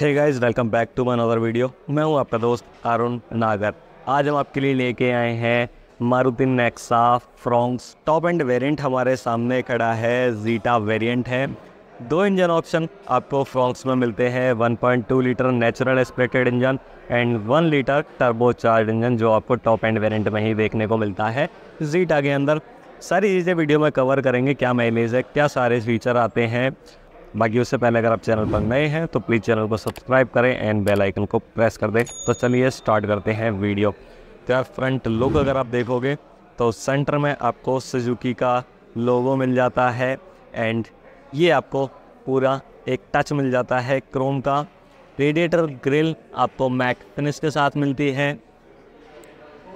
hey guys welcome back to one other video मैं हूं आपका दोस्त अरुण नागर आज हम आपके लिए लेके आए हैं Maruti Nexa Fronx top end variant हमारे सामने खड़ा है जीटा वेरिएंट है दो इंजन ऑप्शन आपको फ्रॉन्क्स में मिलते हैं 1.2 litre natural aspirated engine and 1 litre turbo charge engine जो आपको टॉप एंड वेरियंट में ही देखने को मिलता है जीटा के अंदर सारी चीज़ें वीडियो में कवर करेंगे क्या माइलेज है क्या सारे फीचर आते हैं बाकी उससे पहले अगर आप चैनल पर नए हैं तो प्लीज़ चैनल को सब्सक्राइब करें एंड बेल आइकन को प्रेस कर दें तो चलिए स्टार्ट करते हैं वीडियो तो फ्रंट लुक अगर आप देखोगे तो सेंटर में आपको सुजुकी का लोगो मिल जाता है एंड ये आपको पूरा एक टच मिल जाता है क्रोम का रेडिएटर ग्रिल आपको मैक फिनिश के साथ मिलती है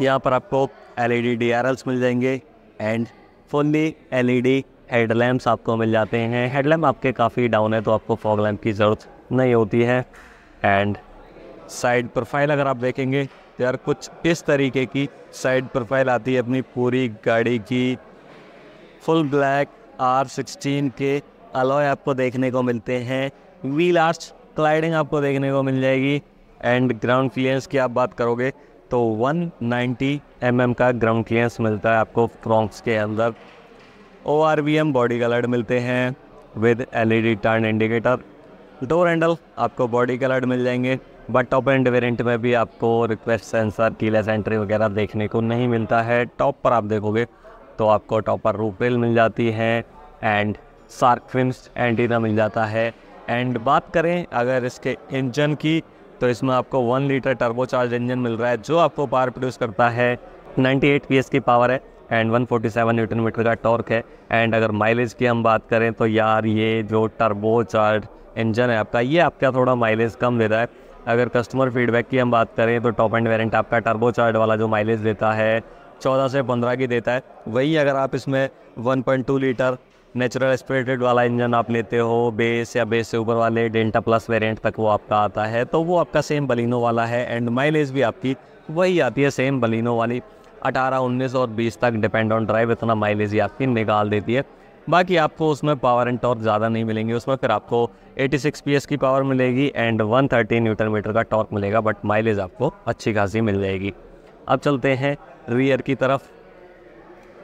यहाँ पर आपको एलईडी ई e मिल जाएंगे and fully LED head lamps आपको मिल जाते हैं हेड लैम्प आपके काफ़ी डाउन है तो आपको फॉग लैम्प की ज़रूरत नहीं होती है एंड साइड प्रोफाइल अगर आप देखेंगे तो यार कुछ इस तरीके की साइड प्रोफाइल आती है अपनी पूरी गाड़ी की फुल ब्लैक आर सिक्सटीन के अलॉय आपको देखने को मिलते हैं व्हील आर्च क्लाइडिंग आपको देखने को मिल जाएगी एंड ग्राउंड क्लियरेंस की आप बात करोगे तो 190 एम mm का ग्राउंड क्लियरेंस मिलता है आपको फ्रॉन्क्स के अंदर O R V M body coloured मिलते हैं with L E D turn indicator door handle आपको बॉडी कलर्ड मिल जाएंगे बट टॉप एंड वेरियंट में भी आपको रिक्वेस्ट सेंसर कीलेस एंट्री वगैरह देखने को नहीं मिलता है टॉप पर आप देखोगे तो आपको टॉप पर मिल जाती है एंड सार्क फिन्स एंटीना मिल जाता है एंड बात करें अगर इसके इंजन की तो इसमें आपको वन लीटर टर्बोचार्ज इंजन मिल रहा है जो आपको पावर प्रोड्यूस करता है 98 एट की पावर है एंड 147 न्यूटन मीटर का टॉर्क है एंड अगर माइलेज की हम बात करें तो यार ये जो टर्बो चार्ज इंजन है आपका ये आपका थोड़ा माइलेज कम दे रहा है अगर कस्टमर फीडबैक की हम बात करें तो टॉप एंड वेरेंट आपका टर्बो चार्ज वाला जो माइलेज देता है चौदह से पंद्रह की देता है वही अगर आप इसमें 1.2 लीटर नेचुरल एस्पिरेटेड वाला इंजन आप लेते हो बेस या बेस से ऊपर वाले डेंटा प्लस वेरिएंट तक वो आपका आता है तो वो आपका सेम बलिनो वाला है एंड माइलेज भी आपकी वही आती है सेम बलिनो वाली अठारह उन्नीस और बीस तक डिपेंड ऑन ड्राइव इतना माइलेज ही आपकी निकाल देती है बाकी आपको उसमें पावर एंड टॉर्क ज़्यादा नहीं मिलेंगे उसमें फिर आपको 86 सिक्स की पावर मिलेगी एंड 130 न्यूटन मीटर का टॉर्क मिलेगा बट माइलेज आपको अच्छी खासी मिल जाएगी अब चलते हैं रियर की तरफ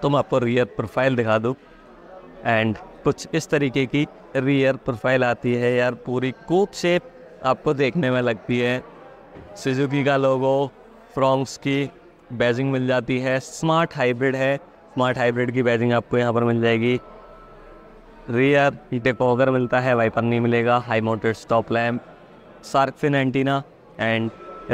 तो मैं आपको रियर प्रोफाइल दिखा दूँ एंड कुछ इस तरीके की रियर प्रोफाइल आती है यार पूरी कोप शेप आपको देखने में लगती है सुजुकी का लोगो फ्रॉन्क्स की बैजिंग मिल जाती है स्मार्ट हाइब्रिड है स्मार्ट हाइब्रिड की बैजिंग आपको यहाँ पर मिल जाएगी रियर डिपोगर मिलता है वाइपर नहीं मिलेगा high mounted stop lamp shark fin antenna and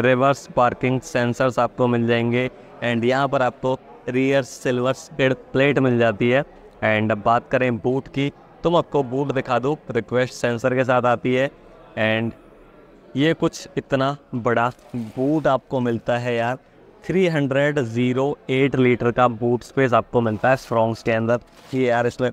reverse parking sensors आपको मिल जाएंगे एंड यहाँ पर आपको रियर सिल्वर स्पीड प्लेट मिल जाती है एंड अब बात करें बूट की तो मैं आपको बूट दिखा दूँ रिक्वेस्ट सेंसर के साथ आती है एंड ये कुछ इतना बड़ा बूट आपको मिलता है यार three hundred zero eight litre का बूट स्पेस आपको मिलता है स्ट्रॉन्ग्स के अंदर ये यार इसमें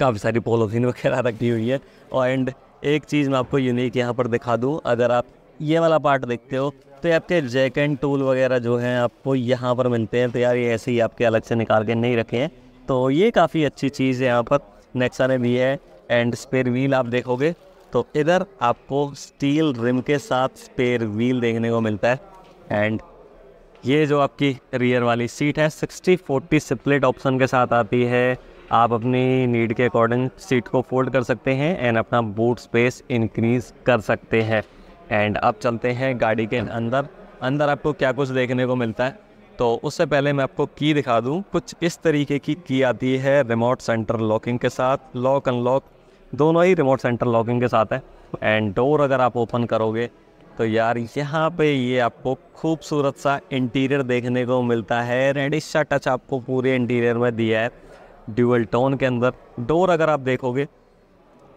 काफ़ी सारी पोलोथीन वगैरह रखी हुई है और एंड एक चीज़ मैं आपको यूनिक यहाँ पर दिखा दूँ अगर आप ये वाला पार्ट देखते हो तो ये आपके जैक एंड टूल वगैरह जो हैं आपको यहाँ पर मिलते हैं तो यार ये ऐसे ही आपके अलग से निकाल के नहीं रखे हैं तो ये काफ़ी अच्छी चीज़ है यहाँ पर नेक्सा ने भी है एंड स्पेयर व्हील आप देखोगे तो इधर आपको स्टील रिम के साथ स्पेयर व्हील देखने को मिलता है एंड ये जो आपकी रियर वाली सीट है सिक्सटी फोर्टी स्प्लिट ऑप्शन के साथ आती है आप अपनी नीड के अकॉर्डिंग सीट को फोल्ड कर सकते हैं एंड अपना बूट स्पेस इंक्रीज कर सकते हैं एंड अब चलते हैं गाड़ी के अंदर अंदर आपको क्या कुछ देखने को मिलता है तो उससे पहले मैं आपको की दिखा दूं कुछ इस तरीके की की आती है रिमोट सेंटर लॉकिंग के साथ लॉक अनलॉक दोनों ही रिमोट सेंटर लॉकिंग के साथ है एंड डोर अगर आप ओपन करोगे तो यार यहाँ पे ये आपको खूबसूरत सा इंटीरियर देखने को मिलता है रेडिश सा टच आपको पूरे इंटीरियर में दिया है ड्यूअल टोन के अंदर डोर अगर आप देखोगे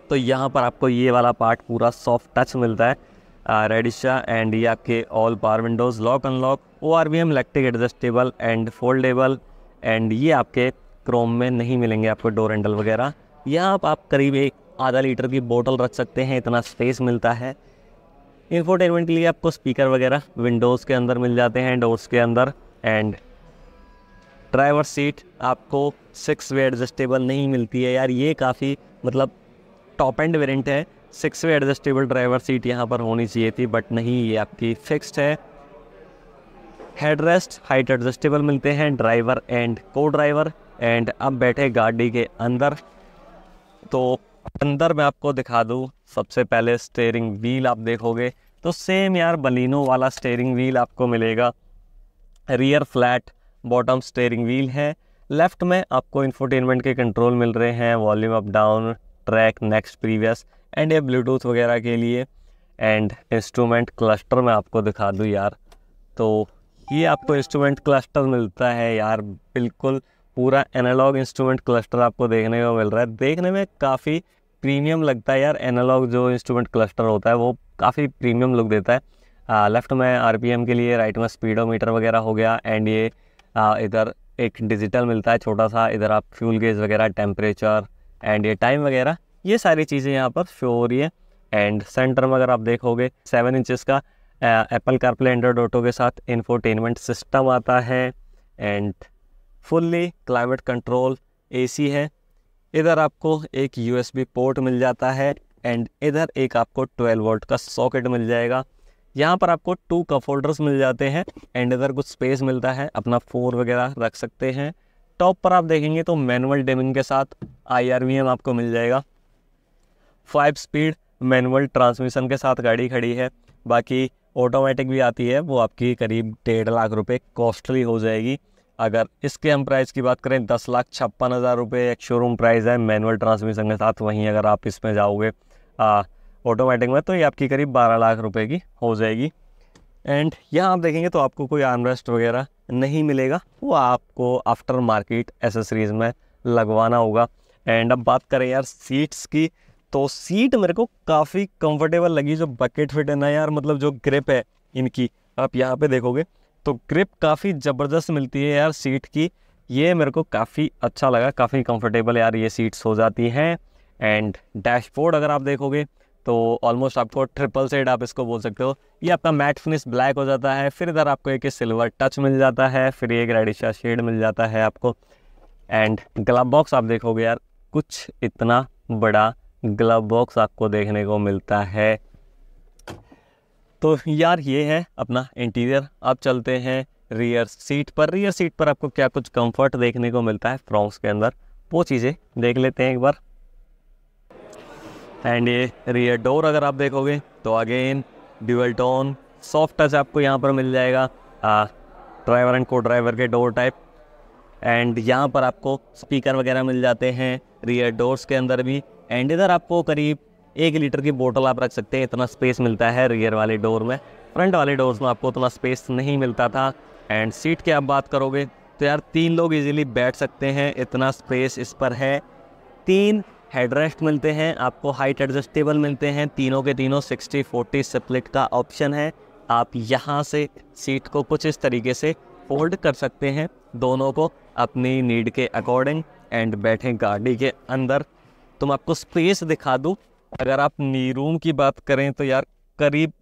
तो यहाँ पर आपको ये वाला पार्ट पूरा सॉफ्ट टच मिलता है रेडिशा एंड ये आपके all power windows lock unlock O R V M electric adjustable and foldable and ये आपके क्रोम में नहीं मिलेंगे आपको डोर हैंडल वगैरह यहाँ आप, आप करीब एक आधा लीटर की बोतल रख सकते हैं इतना स्पेस मिलता है इंफोटेनमेंट के लिए आपको स्पीकर वगैरह विंडोज़ के अंदर मिल जाते हैं डोर्स के अंदर एंड ड्राइवर सीट आपको सिक्स वे एडजस्टेबल नहीं मिलती है यार ये काफ़ी मतलब टॉप एंड वेरिएंट है six way adjustable driver seat यहाँ पर होनी चाहिए थी बट नहीं ये आपकी फिक्स्ड है हेड रेस्ट हाइट एडजस्टेबल मिलते हैं ड्राइवर एंड को ड्राइवर एंड अब बैठे गाड़ी के अंदर तो अंदर मैं आपको दिखा दूँ सबसे पहले स्टेयरिंग व्हील आप देखोगे तो सेम यार बलिनो वाला स्टेयरिंग व्हील आपको मिलेगा rear flat bottom steering wheel है लेफ्ट में आपको इन्फोटेनमेंट के कंट्रोल मिल रहे हैं volume up down track next previous and ये ब्लूटूथ वगैरह के लिए एंड इंस्ट्रूमेंट क्लस्टर में आपको दिखा दूँ यार तो ये आपको इंस्ट्रूमेंट क्लस्टर मिलता है यार बिल्कुल पूरा एनालॉग इंस्ट्रूमेंट क्लस्टर आपको देखने को मिल रहा है देखने में काफ़ी प्रीमियम लगता है यार एनालॉग जो इंस्ट्रूमेंट क्लस्टर होता है वो काफ़ी प्रीमियम लुक देता है आ, लेफ्ट में आर के लिए राइट में स्पीडोमीटर वगैरह हो गया एंड ये इधर एक डिजिटल मिलता है छोटा सा इधर आप फ्यूल गेज वगैरह टेम्परेचर एंड ये टाइम वगैरह ये सारी चीज़ें यहाँ पर शो हो रही है एंड सेंटर में अगर आप देखोगे सेवन इंचज़ का एप्पल कार्पले एंड्रॉयड ऑटो के साथ इन्फोटेनमेंट सिस्टम आता है and fully climate control AC है इधर आपको एक यूएसबी पोर्ट मिल जाता है एंड इधर एक आपको 12 वोल्ट का सॉकेट मिल जाएगा यहाँ पर आपको टू कप होल्डर्स मिल जाते हैं एंड इधर कुछ स्पेस मिलता है अपना फ़ोन वगैरह रख सकते हैं टॉप पर आप देखेंगे तो मैनुअल डेमिंग के साथ आई आपको मिल जाएगा फाइव स्पीड मैनुअल ट्रांसमिशन के साथ गाड़ी खड़ी है बाकी ऑटोमेटिक भी आती है वो आपकी करीब डेढ़ लाख रुपये कॉस्टली हो जाएगी अगर इसके हम प्राइस की बात करें दस लाख छप्पन हज़ार रुपये एक शोरूम प्राइस है मैनुअल ट्रांसमिशन के साथ वहीं अगर आप इसमें जाओगे ऑटोमेटिक में तो ये आपकी करीब बारह लाख रुपये की हो जाएगी एंड यहाँ आप देखेंगे तो आपको कोई आर्मरेस्ट वगैरह नहीं मिलेगा वो आपको आफ्टर मार्केट एसेसरीज़ में लगवाना होगा एंड अब बात करें यार सीट्स की तो सीट मेरे को काफ़ी कंफर्टेबल लगी जो बकेट फिट है ना यार मतलब जो ग्रिप है इनकी आप यहाँ पे देखोगे तो ग्रिप काफ़ी ज़बरदस्त मिलती है यार सीट की ये मेरे को काफ़ी अच्छा लगा काफ़ी कंफर्टेबल यार ये सीट्स हो जाती हैं एंड डैशबोर्ड अगर आप देखोगे तो ऑलमोस्ट आपको ट्रिपल सेड आप इसको बोल सकते हो ये आपका मैट फिनिश ब्लैक हो जाता है फिर इधर आपको एक सिल्वर टच मिल जाता है फिर एक रेडिशा शेड मिल जाता है आपको एंड ग्लब बॉक्स आप देखोगे यार कुछ इतना बड़ा ग्लब बॉक्स आपको देखने को मिलता है तो यार ये है अपना इंटीरियर अब चलते हैं रियर सीट पर रियर सीट पर आपको क्या कुछ कंफर्ट देखने को मिलता है फ्रॉक्स के अंदर वो चीज़ें देख लेते हैं एक बार एंड ये रियर डोर अगर आप देखोगे तो again dual tone soft touch आपको यहाँ पर मिल जाएगा ड्राइवर एंड को ड्राइवर के डोर टाइप एंड यहाँ पर आपको स्पीकर वगैरह मिल जाते हैं रियर डोर्स के अंदर भी एंड इधर आपको करीब एक लीटर की बोतल आप रख सकते हैं इतना स्पेस मिलता है रियर वाले डोर में फ्रंट वाले डोर में आपको उतना स्पेस नहीं मिलता था एंड सीट की आप बात करोगे तो यार तीन लोग इजीली बैठ सकते हैं इतना स्पेस इस पर है तीन हेडरेस्ट मिलते हैं आपको हाइट एडजस्टेबल मिलते हैं तीनों के तीनों 60 40 स्प्लिट का ऑप्शन है आप यहाँ से सीट को कुछ इस तरीके से फोल्ड कर सकते हैं दोनों को अपनी नीड के अकॉर्डिंग एंड बैठे गाड़ी के अंदर तुम आपको स्पेस दिखा दूँ अगर आप नीरूम की बात करें तो यार करीब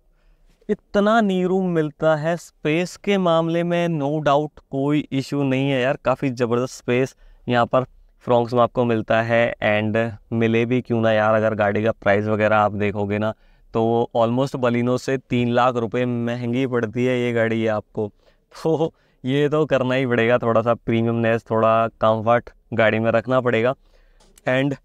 इतना नीरूम मिलता है स्पेस के मामले में नो डाउट कोई इशू नहीं है यार काफ़ी ज़बरदस्त स्पेस यहाँ पर फ्रॉक्स में आपको मिलता है एंड मिले भी क्यों ना यार अगर गाड़ी का प्राइस वगैरह आप देखोगे ना तो ऑलमोस्ट बलिनो से तीन लाख रुपए महंगी पड़ती है ये गाड़ी आपको तो ये तो करना ही पड़ेगा थोड़ा सा प्रीमियमनेस थोड़ा कम्फर्ट गाड़ी में रखना पड़ेगा एंड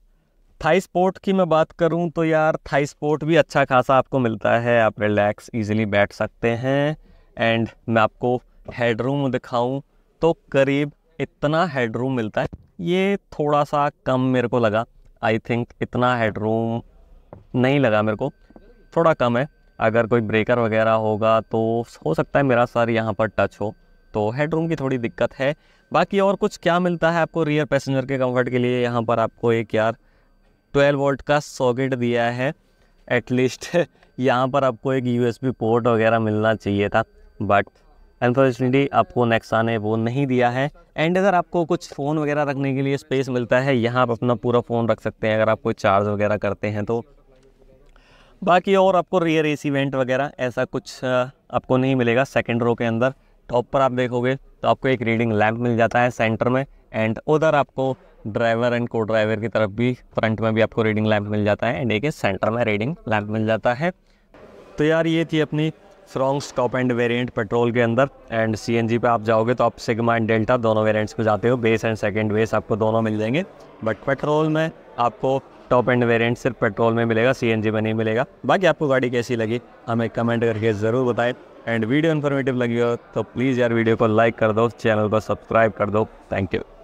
थाई स्पोर्ट की मैं बात करूं तो यार थाई स्पोर्ट भी अच्छा खासा आपको मिलता है आप रिलैक्स इजीली बैठ सकते हैं एंड मैं आपको हेडरूम दिखाऊं तो करीब इतना हेडरूम मिलता है ये थोड़ा सा कम मेरे को लगा आई थिंक इतना हेडरूम नहीं लगा मेरे को थोड़ा कम है अगर कोई ब्रेकर वगैरह होगा तो हो सकता है मेरा सर यहाँ पर टच हो तो हेडरूम की थोड़ी दिक्कत है बाकी और कुछ क्या मिलता है आपको रियर पैसेंजर के कंफर्ट के लिए यहाँ पर आपको एक यार 12 वोल्ट का सॉकेट दिया है एटलीस्ट यहाँ पर आपको एक यू पोर्ट वगैरह मिलना चाहिए था बट अनफॉर्चुनेटली आपको नेक्सा ने वो नहीं दिया है एंड अगर आपको कुछ फ़ोन वगैरह रखने के लिए स्पेस मिलता है यहाँ आप अपना पूरा फ़ोन रख सकते हैं अगर आप कोई चार्ज वगैरह करते हैं तो बाकी और आपको रियर ए सी वेंट वगैरह ऐसा कुछ आपको नहीं मिलेगा सेकेंड रो के अंदर टॉप पर आप देखोगे तो आपको एक रीडिंग लैम्प मिल जाता है सेंटर में एंड उधर आपको ड्राइवर एंड को ड्राइवर की तरफ भी फ्रंट में भी आपको रीडिंग लैम्प मिल जाता है एंड एक सेंटर में रीडिंग लैम्प मिल जाता है तो यार ये थी अपनी Fronx top end variant petrol के अंदर एंड सीएनजी पे आप जाओगे तो आप सिग्मा एंड डेल्टा दोनों वेरिएंट्स को जाते हो बेस एंड सेकंड बेस आपको दोनों मिल जाएंगे बट पेट्रोल में आपको टॉप एंड वेरिएंट सिर्फ पेट्रोल में मिलेगा सीएनजी में नहीं मिलेगा बाकी आपको गाड़ी कैसी लगी हमें कमेंट करके ज़रूर बताएं एंड वीडियो इन्फॉर्मेटिव लगी हो तो प्लीज़ यार वीडियो को लाइक कर दो चैनल को सब्सक्राइब कर दो थैंक यू